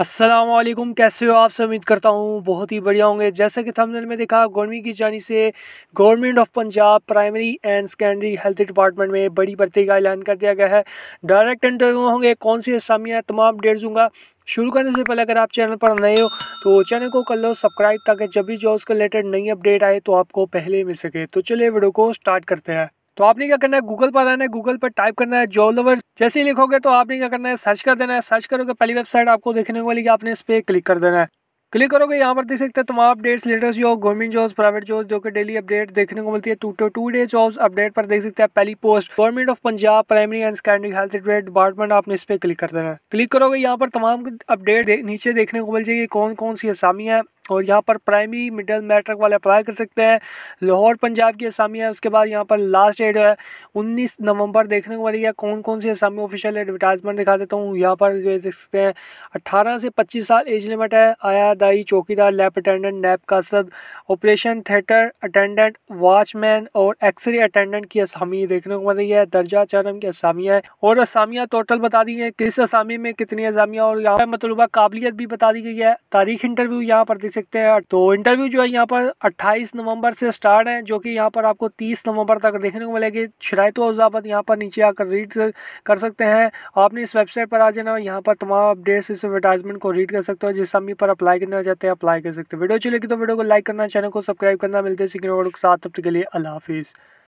असलम कैसे हो आप से उम्मीद करता हूँ बहुत ही बढ़िया होंगे जैसे कि थंबनेल में देखा गवर्नमेंट की जानी से government of Punjab primary and secondary health department में बड़ी भर्ती का ऐलान कर दिया गया है डायरेक्ट इंटरव्यू होंगे कौन सी असामियाँ तमाम अपडेट्स दूंगा शुरू करने से पहले अगर आप चैनल पर नए हो तो चैनल को कर लो सब्सक्राइब ताकि जब भी जॉब्स के रिलेटेड नई अपडेट आए तो आपको पहले मिल सके तो चलिए वीडियो को स्टार्ट करते हैं तो आपने क्या करना है गूगल पर आना है गूगल पर टाइप करना है जॉब लवर जैसे ही लिखोगे तो आपने क्या करना है सर्च कर देना है सर्च करोगे पहली वेबसाइट आपको देखने को मिलेगी आपने इस पर क्लिक कर देना है क्लिक करोगे यहाँ पर देख सकते हैं तमाम updates latest job government job private job जो कि डेली अपडेट देखने को मिलती है to to today jobs update पर देख सकते हैं पहली post government of Punjab primary and secondary health एडवेट डिपार्टमेंट आपने इस पर क्लिक कर देना है क्लिक करोगे यहाँ पर तमाम अपडेट नीचे देखने को मिल जाएगी कौन कौन सी आसामी है और यहाँ पर प्राइमरी मिडल मैट्रिक वाले अप्लाई कर सकते हैं लाहौर पंजाब की असामी है उसके बाद यहाँ पर लास्ट डेट है 19 नवंबर देखने को मिली है कौन कौन सी असामी ऑफिशियल एडवर्टाइजमेंट दिखा देता हूँ यहाँ पर जो देख सकते हैं 18 से 25 साल एज लिमिट है आया दाई चौकीदार लैब अटेंडेंट नैब का सद ऑपरेशन थिएटर अटेंडेंट वॉचमैन और एक्सरे अटेंडेंट की असामी देखने को मिल रही है दर्जा चरम की है और असामियाँ टोटल बता दी है किस असामी में कितनी असामियाँ और यहाँ पर मतलूबा काबिलियत भी बता दी गई है तारीख इंटरव्यू यहाँ पर सकते हैं तो इंटरव्यू जो है यहाँ पर 28 नवंबर से स्टार्ट है जो कि यहाँ पर आपको 30 नवंबर तक देखने को मिलेगी शरात तो वजावत यहाँ पर नीचे आकर रीड कर सकते हैं आपने इस वेबसाइट पर आ जाना यहाँ पर तमाम अपडेट्स इस एडवर्टाइजमेंट को रीड कर सकते हो जिस समय पर अप्लाई करना चाहते हैं अप्लाई कर सकते हैं वीडियो अच्छी लगी तो वीडियो को लाइक करना चैनल को सब्सक्राइब करना मिलते हैं सीखने के साथ तब तक के लिए अला हाफिज़